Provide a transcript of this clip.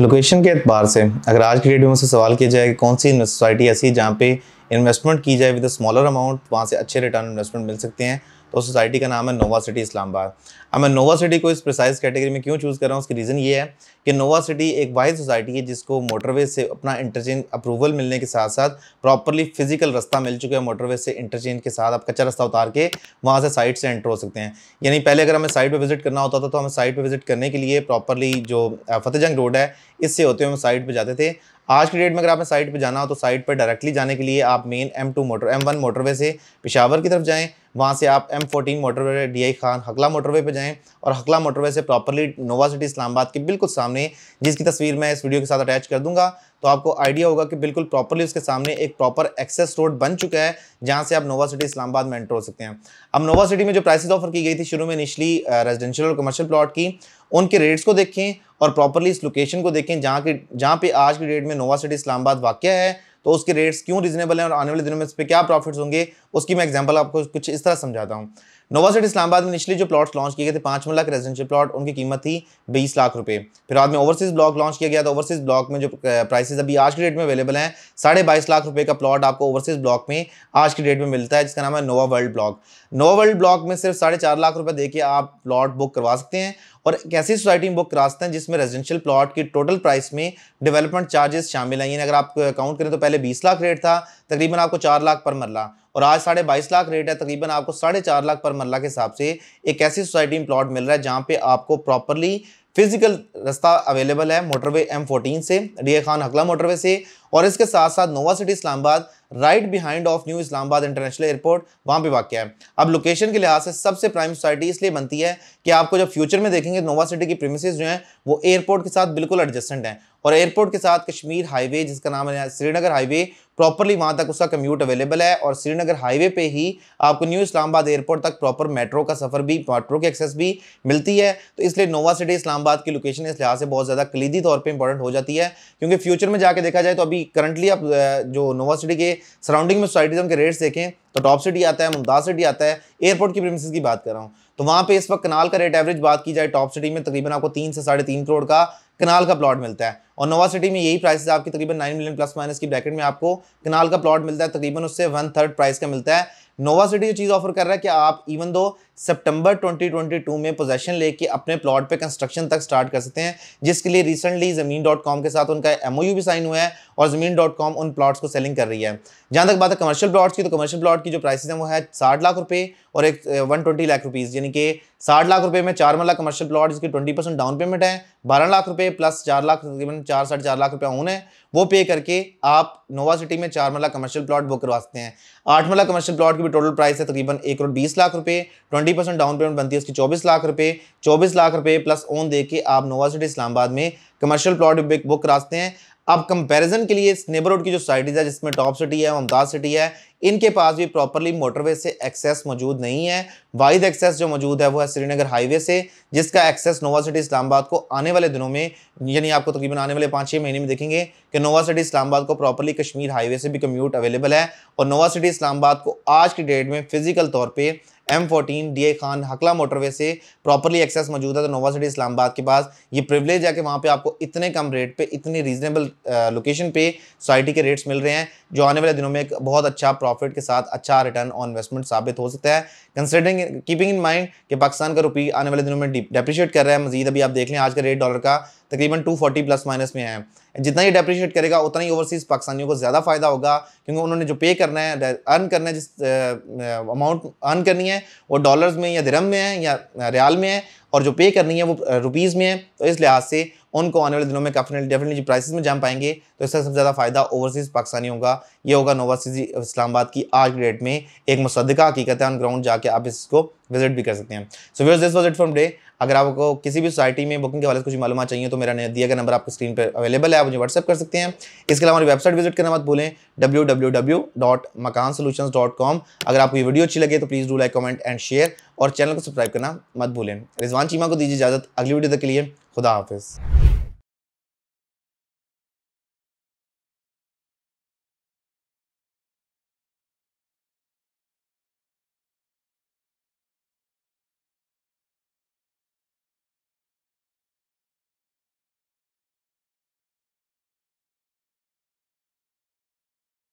location के अतबार से अगर आज की डेट में मुझसे सवाल किया जाए कि कौन सी सोसाइटी ऐसी जहाँ पे इन्वेस्टमेंट की जाए विद स्मॉलर अमाउंट वहाँ से अच्छे रिटर्न इन्वेस्टमेंट मिल सकते हैं उस सोसाइटी का नाम है नोवा सिटी इस्लामाबाद अब मैं नोवा सिटी को इस प्रिसाइज कैटेगरी में क्यों चूज़ कर रहा हूँ उसकी रीज़न ये है कि नोवा सिटी एक वाइज सोसाइटी है जिसको मोटरवे से अपना इंटरचेंज अप्रूवल मिलने के साथ साथ प्रॉपरली फिजिकल रास्ता मिल चुका है मोटरवे से इंटरचेंज के साथ आप कच्चा रास्ता उतार के वहाँ से साइड से एंटर हो सकते हैं यानी पहले अगर हमें साइड पर विजिट करना होता था तो हमें साइड पर विजिट करने के लिए प्रॉपरली जो फतेहजंग रोड है इससे होते हुए हम साइड पर जाते थे आज की डेट में अगर आपने साइट पे जाना हो तो साइट पे डायरेक्टली जाने के लिए आप main M two motor M one motorway से पिशावर की तरफ जाएँ वहाँ से आप M fourteen motorway D I Khan Hakla motorway पे जाएँ और हकला मोटरवे से प्रॉपरली नोवा सिटी इस्लामाबाद के बिल्कुल सामने जिसकी तस्वीर मैं इस वीडियो के साथ अटैच कर दूंगा तो आपको आइडिया होगा कि बिल्कुल प्रॉपरली उसके सामने एक प्रॉपर एक्सेस रोड बन चुका है जहाँ से आप नोवा सिटी इस्लामाबाद में एंटर हो सकते हैं अब नोवा सिटी में जो प्राइसेस ऑफर की गई थी शुरू में निचली रेजिडेंशियल uh, और कमर्शियल प्लॉट की उनके रेट्स को देखें और प्रॉपरली इस लोकेशन को देखें जहाँ की जहाँ पे आज की डेट में नोवा सिटी इस्लामाबाद वाक्य है तो उसके रेट्स क्यों रीजनेबल हैं और आने वाले दिनों में इस पर क्या प्रॉफिट्स होंगे उसकी मैं एग्जांपल आपको कुछ इस तरह समझाता हूँ नोवा सिटी इस्लामाबाद में निचले जो प्लॉट्स लॉन्च किए गए थे पाँच लाख रेजिडेंशियल प्लॉट उनकी कीमत थी बीस लाख रुपये फिर बाद में ओवरसीज ब्लॉक लॉन्च किया गया तो ओवरसीज ब्लॉक में जो प्राइसेस अभी आज के डेट में अवेलेबल हैं साढ़े बाईस लाख रुपये का प्लॉट आपको ओवरसीज ब्लॉक में आज के डेट में मिलता है जिसका नाम है Nova World block Nova World block में सिर्फ साढ़े चार लाख रुपये दे आप प्लॉट बुक करवा सकते हैं और एक ऐसी सोसाइटी में बुक करा सकते हैं जिसमें रेजिडेंशियल प्लॉट की टोटल प्राइस में डेवलपमेंट चार्जेस शामिल हैं यानी अगर आप काउंट करें तो पहले बीस लाख रेट था तकरीबन आपको चार लाख पर मरला और आज साढ़े बाईस लाख रेट है तकरीबन आपको साढ़े चार लाख पर मरला के हिसाब से एक ऐसी सोसाइटी में प्लॉट मिल रहा है जहाँ पे आपको प्रॉपरली फिजिकल रास्ता अवेलेबल है मोटरवे एम फोर्टीन से डी खान हकला मोटरवे से और इसके साथ साथ Nova City Islamabad right behind of new Islamabad international airport वहाँ पे वाक्य है अब लोकेशन के लिहाज से सबसे प्राइम सोसाइटी इसलिए बनती है कि आपको जब फ्यूचर में देखेंगे नोवा सिटी की प्रेमिस जो हैं वो एयरपोर्ट के साथ बिल्कुल एडजस्टेंट हैं और एयरपोर्ट के साथ कश्मीर हाईवे जिसका नाम है श्रीनगर हाईवे प्रॉपरली वहाँ तक उसका कम्यूट अवेलेबल है और श्रीनगर हाईवे पे ही आपको न्यू इस्लामाबाद एयरपोर्ट तक प्रॉपर मेट्रो का सफ़र भी मेट्रो की एक्सेस भी मिलती है तो इसलिए नोवा सिटी इस्लामाबाद की लोकेशन इस लिहाज से बहुत ज़्यादा कलीदी तौर पर इंपॉर्टेंट हो जाती है क्योंकि फ्यूचर में जाके देखा जाए तो अभी करंटली आप जो नोवा सिटी के सराउंडिंग में सोसाइटीज़ के रेट्स देखें तो टॉप सिटी आता है मुमताज़ सिटी आता है एयरपोर्ट की प्रेमिस की बात कर रहा हूँ तो वहाँ पे इस वक्त कनाल का रेट एवरेज बात की जाए टॉप सिटी में तकरीबन आपको तीन से साढ़े तीन करोड़ का कनाल का प्लॉट मिलता है और नोवा सिटी में यही प्राइस आपकी तकरीबन नाइन मिलियन प्लस माइनस की ब्रैकेट में आपको कनाल का प्लॉट मिलता है तकरीबन उससे वन थर्ड प्राइस का मिलता है नोवा सिटी जो चीज़ ऑफर कर रहा है कि आप इवन दो सितंबर 2022 में पोजेशन लेके अपने प्लॉट पे कंस्ट्रक्शन तक स्टार्ट कर सकते हैं जिसके लिए रिसेंटली ज़मीन डॉट कॉम के साथ उनका एम भी साइन हुआ है और ज़मीन डॉट कॉम उन प्लाट्स को सेलिंग कर रही है जहाँ तक बात है कमर्शियल प्लॉट्स की तो कमर्शियल प्लॉट की जो प्राइस हैं वो है साठ लाख रुपये और एक वन ट्वेंटी लाख रुपीज़ यानी कि साठ लाख रुपए में चार मल्ला कमर्शियल प्लॉट जिसकी ट्वेंटी परसेंट डाउन पेमेंट है बारह लाख रुपए प्लस चार लाख तकरीबन चार साढ़े चार लाख रुपया ओन है वो पे करके आप नोवा सिटी में चार मल्ला कमर्शियल प्लॉट बुक करवा सकते हैं आठ मल्ला कमर्शियल प्लॉट की भी टोटल प्राइस है तकरीबन एक करोड़ बीस लाख रुपये ट्वेंटी परसेंट डाउन पेमेंट बनती है उसकी चौबीस लाख रुपये चौबीस लाख रुपये प्लस ओन दे के आप नोवा सिटी इस्लामाबाद में कमर्शियल प्लॉट बुक कराते हैं अब कंपैरिजन के लिए नेबरहुड की जो सोसाइटीज़ है जिसमें टॉप सिटी है मुमताज़ सिटी है इनके पास भी प्रॉपरली मोटरवे से एक्सेस मौजूद नहीं है वाइद एक्सेस जो मौजूद है वो है श्रीनगर हाईवे से जिसका एक्सेस नोवा सिटी इस्लामाबाद को आने वाले दिनों में यानी आपको तकरीबन आने वाले पाँच छः महीने में देखेंगे कि नोवा सिटी इस्लामाबाद को प्रॉपरली कश्मीर हाईवे से भी कम्यूट अवेलेबल है और नोवा सिटी इस्लामाबाद को आज की डेट में फिजिकल तौर पर M fourteen D Khan Hakla motorway से प्रॉपरली एक्सेस मौजूद है तो नोवा सिटी इस्लामाबाद के पास ये प्रिवलेज है कि वहाँ पे आपको इतने कम रेट पे इतनी रीजनेबल लोकेशन पे सोसाइटी के रेट्स मिल रहे हैं जो आने वाले दिनों में एक बहुत अच्छा प्रॉफिट के साथ अच्छा रिटर्न ऑन इन्वेस्टमेंट साबित हो सकता है कंसिडरिंग कीपिंग इन माइंड कि पाकिस्तान का रुपी आने वाले दिनों में डेप्रिशिएट कर रहा है मजीद अभी आप देख लें आज का रेट डॉलर का तकरीबन 240 प्लस माइनस में है जितना ही डेप्रिशिएट करेगा उतना ही ओवरसीज़ पाकिस्तानियों को ज़्यादा फ़ायदा होगा क्योंकि उन्होंने जो पे करना है अर्न करना है जिस अमाउंट अर्न करनी है वो डॉलर्स में या धर्म में है या रियाल में है और जो पे करनी है वो रुपीज़ में है तो इस लिहाज से उनको आने वाले दिनों में काफ़ी डेफिनेटली प्राइसेस में जान पाएंगे तो इसका सबसे ज़्यादा फ़ायदा ओवरसीज़ पाकिस्तानियों का ये होगा नोवासीज इस्लामाबाद की आज की डेट में एक मुसदा हकीकत है ऑन ग्राउंड जाके आप इसको विजिट भी कर सकते हैं so where's this was it from day अगर आपको किसी भी सोसाइटी में बुकिंग के हवाले से कुछ मालूम चाहिए तो मेरा दिया गया नंबर आपकी स्क्रीन पर अवेलेबल है आप मुझे व्हाट्सअप कर सकते हैं इसके अलावा हमारी वेबसाइट विजिट करना मत भूलें W W W dot Makaan dot com अगर आपको ये वीडियो अच्छी लगे तो please do like comment and share और चैनल को सब्सक्राइब करना मत भूलें रिजवान चीमा को दीजिए इजाज़त अगली वीडियो तक के लिए खुदा हाफिज़